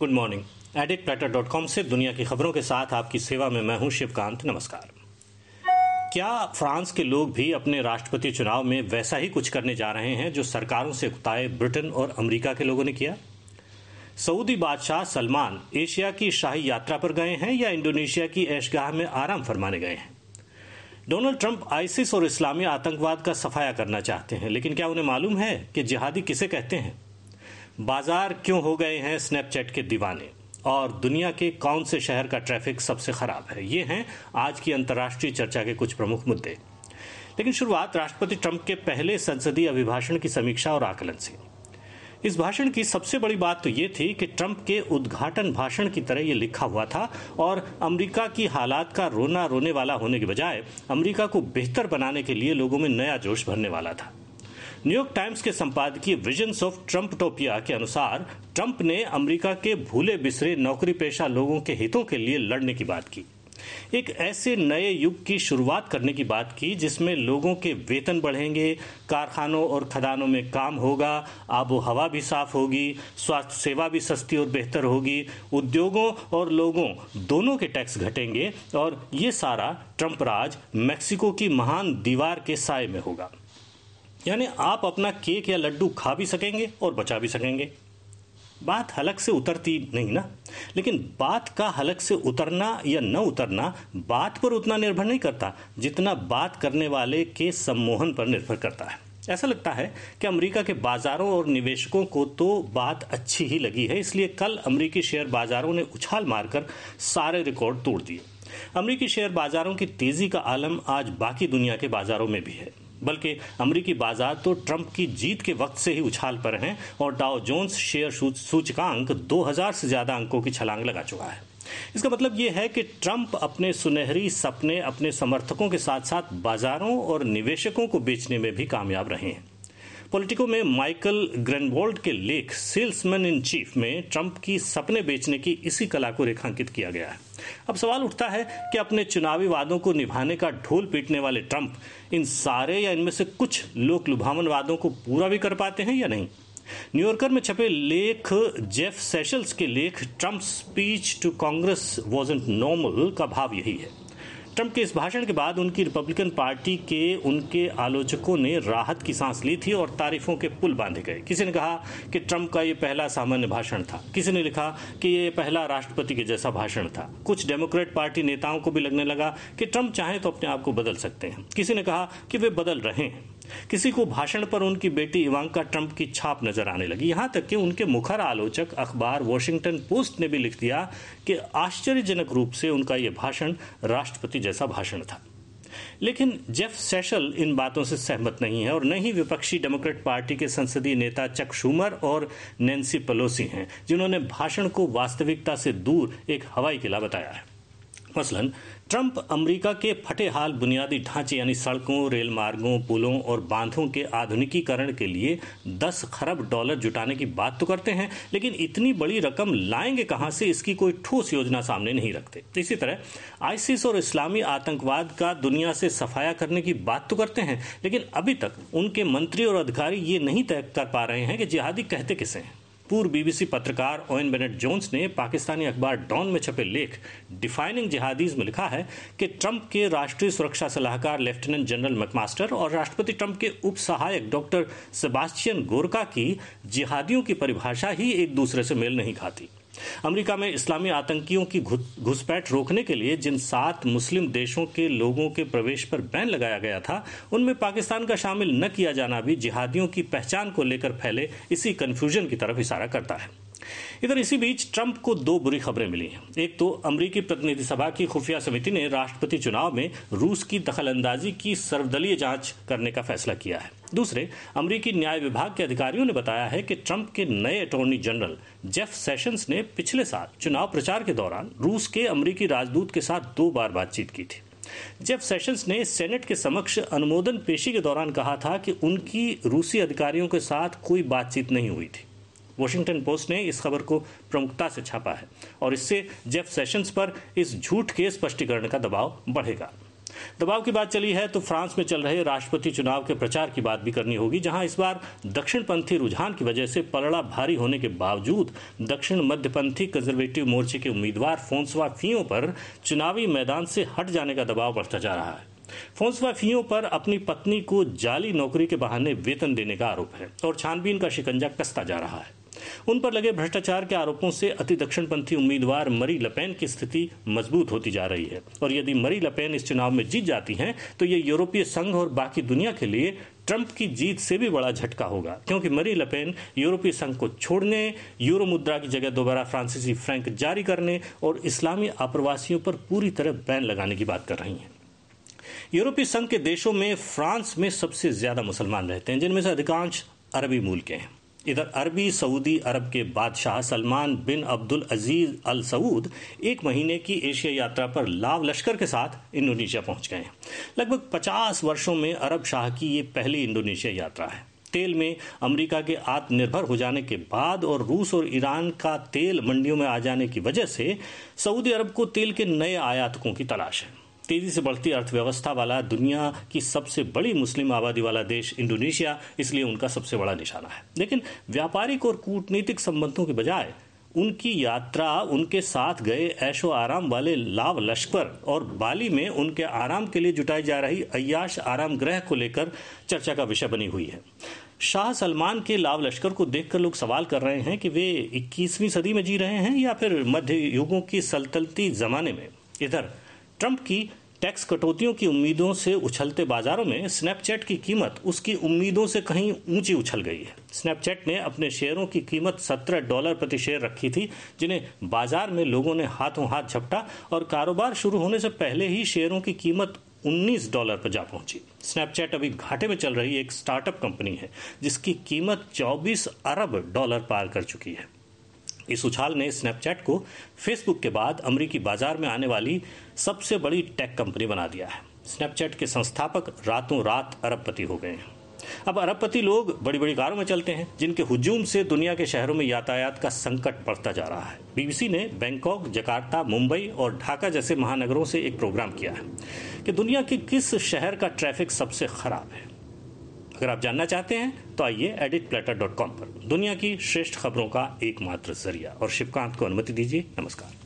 good morning edit platter dot com से दुनिया की खबरों के साथ आपकी सेवा में मैं हूं शिवकांत नमस्कार क्या फ्रांस के लोग भी अपने राष्ट्रपति चुनाव में वैसा ही कुछ करने जा रहे हैं जो सरकारों से उताए ब्रिटेन और अमेरिका के लोगों ने किया सऊदी बादशाह सलमान एशिया की शाही यात्रा पर गए हैं या इंडोनेशिया की ऐशगाह में आराम फरमाने गए हैं डोनाल्ड ट्रंप आइसिस और इस्लामी आतंकवाद का सफाया करना चाहते हैं लेकिन क्या उन्हें मालूम है कि जिहादी किसे कहते हैं बाजार क्यों हो गए हैं स्नैपचैट के दीवाने और दुनिया के कौन से शहर का ट्रैफिक सबसे खराब है ये हैं आज की अंतर्राष्ट्रीय चर्चा के कुछ प्रमुख मुद्दे लेकिन शुरुआत राष्ट्रपति ट्रंप के पहले संसदीय अभिभाषण की समीक्षा और आकलन से इस भाषण की सबसे बड़ी बात तो ये थी कि ट्रंप के उद्घाटन भाषण की तरह ये लिखा हुआ था और अमेरिका की हालात का रोना रोने वाला होने के बजाय अमेरिका को बेहतर बनाने के लिए लोगों में नया जोश भरने वाला था न्यूयॉर्क टाइम्स के संपादकीय विजन्स ऑफ ट्रम्प टोपिया के अनुसार ट्रंप ने अमेरिका के भूले बिसरे नौकरी पेशा लोगों के हितों के लिए लड़ने की बात की एक ऐसे नए युग की शुरुआत करने की बात की जिसमें लोगों के वेतन बढ़ेंगे कारखानों और खदानों में काम होगा आबो हवा भी साफ होगी स्वास्थ्य सेवा भी सस्ती और बेहतर होगी उद्योगों और लोगों दोनों के टैक्स घटेंगे और ये सारा ट्रंप राज मैक्सिको की महान दीवार के साय में होगा यानी आप अपना केक या लड्डू खा भी सकेंगे और बचा भी सकेंगे बात हलक से उतरती नहीं ना लेकिन बात का हलक से उतरना या न उतरना बात पर उतना निर्भर नहीं करता जितना बात करने वाले के सम्मोहन पर निर्भर करता है ऐसा लगता है कि अमेरिका के बाजारों और निवेशकों को तो बात अच्छी ही लगी है इसलिए कल अमेरिकी शेयर बाजारों ने उछाल मारकर सारे रिकॉर्ड तोड़ दिए अमेरिकी शेयर बाजारों की तेजी का आलम आज बाकी दुनिया के बाजारों में भी है बल्कि अमरीकी बाजार तो ट्रंप की जीत के वक्त से ही उछाल पर हैं और डाओ जोन्स शेयर सूचकांक 2000 से ज़्यादा अंकों की छलांग लगा चुका है इसका मतलब यह है कि ट्रंप अपने सुनहरी सपने अपने समर्थकों के साथ साथ बाजारों और निवेशकों को बेचने में भी कामयाब रहे हैं पॉलिटिको में माइकल ग्रेनवोल्ड के लेख सेल्समैन इन चीफ में ट्रंप की सपने बेचने की इसी कला को रेखांकित किया गया है अब सवाल उठता है कि अपने चुनावी वादों को निभाने का ढोल पीटने वाले ट्रंप इन सारे या इनमें से कुछ लोक लुभावन वादों को पूरा भी कर पाते हैं या नहीं न्यूयॉर्कर में छपे लेख जेफ सेशल्स के लेख Trump speech to Congress was normal का भाव यही है ट्रंप के इस भाषण के बाद उनकी रिपब्लिकन पार्टी के उनके आलोचकों ने राहत की सांस ली थी और तारीफों के पुल बांधे गए किसी ने कहा कि ट्रंप का यह पहला सामान्य भाषण था किसी ने लिखा कि ये पहला राष्ट्रपति के जैसा भाषण था कुछ डेमोक्रेट पार्टी नेताओं को भी लगने लगा कि ट्रंप चाहें तो अपने आप को बदल सकते हैं किसी ने कहा कि वे बदल रहे हैं किसी को भाषण पर उनकी बेटी इवांका ट्रंप की छाप नजर आने लगी यहां तक कि उनके मुखर आलोचक अखबार वॉशिंगटन पोस्ट ने भी लिख दिया कि आश्चर्यजनक रूप से उनका यह भाषण राष्ट्रपति जैसा भाषण था लेकिन जेफ सेशल इन बातों से सहमत नहीं है और न ही विपक्षी डेमोक्रेट पार्टी के संसदीय नेता चक शूमर और नैन्सी पलोसी हैं जिन्होंने भाषण को वास्तविकता से दूर एक हवाई किला बताया है मसलन ट्रंप अमेरिका के फटे हाल बुनियादी ढांचे यानी सड़कों रेल मार्गों पुलों और बांधों के आधुनिकीकरण के लिए 10 खरब डॉलर जुटाने की बात तो करते हैं लेकिन इतनी बड़ी रकम लाएंगे कहां से इसकी कोई ठोस योजना सामने नहीं रखते इसी तरह आईसीस और इस्लामी आतंकवाद का दुनिया से सफाया करने की बात तो करते हैं लेकिन अभी तक उनके मंत्री और अधिकारी ये नहीं तय कर पा रहे हैं कि जिहादी कहते किसे हैं पूर्व बीबीसी पत्रकार ओएन बेनेट जोन्स ने पाकिस्तानी अखबार डॉन में छपे लेख डिफाइनिंग जिहादीज में लिखा है कि ट्रंप के राष्ट्रीय सुरक्षा सलाहकार लेफ्टिनेंट जनरल मकमास्टर और राष्ट्रपति ट्रंप के उप सहायक डॉक्टर सेबास्टियन गोरका की जिहादियों की परिभाषा ही एक दूसरे से मेल नहीं खाती अमेरिका में इस्लामी आतंकियों की घुसपैठ रोकने के लिए जिन सात मुस्लिम देशों के लोगों के प्रवेश पर बैन लगाया गया था उनमें पाकिस्तान का शामिल न किया जाना भी जिहादियों की पहचान को लेकर फैले इसी कन्फ्यूजन की तरफ इशारा करता है इधर इसी बीच ट्रंप को दो बुरी खबरें मिली हैं एक तो अमरीकी प्रतिनिधि सभा की खुफिया समिति ने राष्ट्रपति चुनाव में रूस की दखलंदाजी की सर्वदलीय जांच करने का फैसला किया है दूसरे अमरीकी न्याय विभाग के अधिकारियों ने बताया है कि ट्रंप के नए अटॉर्नी जनरल जेफ सेशंस ने पिछले साल चुनाव प्रचार के दौरान रूस के अमरीकी राजदूत के साथ दो बार बातचीत की थी जेफ सेशंस ने सेनेट के समक्ष अनुमोदन पेशी के दौरान कहा था कि उनकी रूसी अधिकारियों के साथ कोई बातचीत नहीं हुई थी वॉशिंगटन पोस्ट ने इस खबर को प्रमुखता से छापा है और इससे जेफ सेशंस पर इस झूठ के स्पष्टीकरण का दबाव बढ़ेगा दबाव की बात चली है तो फ्रांस में चल रहे राष्ट्रपति चुनाव के प्रचार की बात भी करनी होगी जहां इस बार दक्षिणपंथी रुझान की वजह से पलड़ा भारी होने के बावजूद दक्षिण मध्यपंथी कंजर्वेटिव मोर्चे के उम्मीदवार फोन्सवा फियो पर चुनावी मैदान से हट जाने का दबाव बढ़ता जा रहा है फोन्सवा फियो पर अपनी पत्नी को जाली नौकरी के बहाने वेतन देने का आरोप है और छानबीन का शिकंजा कसता जा रहा है उन पर लगे भ्रष्टाचार के आरोपों से अति दक्षिणपंथी उम्मीदवार मरी लपेन की स्थिति मजबूत होती जा रही है और यदि मरी लपेन इस चुनाव में जीत जाती हैं तो ये यूरोपीय संघ और बाकी दुनिया के लिए ट्रंप की जीत से भी बड़ा झटका होगा क्योंकि मरी लपेन यूरोपीय संघ को छोड़ने यूरो मुद्रा की जगह दोबारा फ्रांसीसी फ्रैंक जारी करने और इस्लामी आप्रवासियों पर पूरी तरह बैन लगाने की बात कर रही हैं यूरोपीय संघ के देशों में फ्रांस में सबसे ज्यादा मुसलमान रहते हैं जिनमें से अधिकांश अरबी मूल के हैं इधर अरबी सऊदी अरब के बादशाह सलमान बिन अब्दुल अजीज अल सऊद एक महीने की एशिया यात्रा पर लाव लश्कर के साथ इंडोनेशिया पहुंच गए हैं लगभग 50 वर्षों में अरब शाह की ये पहली इंडोनेशिया यात्रा है तेल में अमेरिका के आत्मनिर्भर हो जाने के बाद और रूस और ईरान का तेल मंडियों में आ जाने की वजह से सऊदी अरब को तेल के नए आयातकों की तलाश है तेजी से बढ़ती अर्थव्यवस्था वाला दुनिया की सबसे बड़ी मुस्लिम आबादी वाला देश इंडोनेशिया इसलिए उनका सबसे बड़ा निशाना है लेकिन व्यापारिक और कूटनीतिक संबंधों के बजाय उनकी यात्रा उनके साथ गए ऐशो आराम वाले लाव लश्कर और बाली में उनके आराम के लिए जुटाई जा रही अयाश आराम ग्रह को लेकर चर्चा का विषय बनी हुई है शाह सलमान के लाव लश्कर को देखकर लोग सवाल कर रहे हैं कि वे 21वीं सदी में जी रहे हैं या फिर मध्य युगों की सल्तनती जमाने में इधर ट्रंप की टैक्स कटौतियों की उम्मीदों से उछलते बाजारों में स्नैपचैट की कीमत उसकी उम्मीदों से कहीं ऊंची उछल गई है स्नैपचैट ने अपने शेयरों की कीमत 17 डॉलर प्रति शेयर रखी थी जिन्हें बाजार में लोगों ने हाथों हाथ झपटा और कारोबार शुरू होने से पहले ही शेयरों की कीमत 19 डॉलर पर जा पहुंची स्नैपचैट अभी घाटे में चल रही एक स्टार्टअप कंपनी है जिसकी कीमत 24 अरब डॉलर पार कर चुकी है इस उछाल ने स्नैपचैट को फेसबुक के बाद अमरीकी बाजार में आने वाली सबसे बड़ी टेक कंपनी बना दिया है स्नैपचैट के संस्थापक रातों रात अरबपति हो गए हैं अब अरबपति लोग बड़ी बड़ी कारों में चलते हैं जिनके हुजूम से दुनिया के शहरों में यातायात का संकट बढ़ता जा रहा है बीबीसी ने बैंकॉक जकार्ता मुंबई और ढाका जैसे महानगरों से एक प्रोग्राम किया है कि दुनिया के किस शहर का ट्रैफिक सबसे खराब है अगर आप जानना चाहते हैं तो आइए एडिट प्लेटर डॉट कॉम पर दुनिया की श्रेष्ठ खबरों का एकमात्र जरिया और शिवकांत को अनुमति दीजिए नमस्कार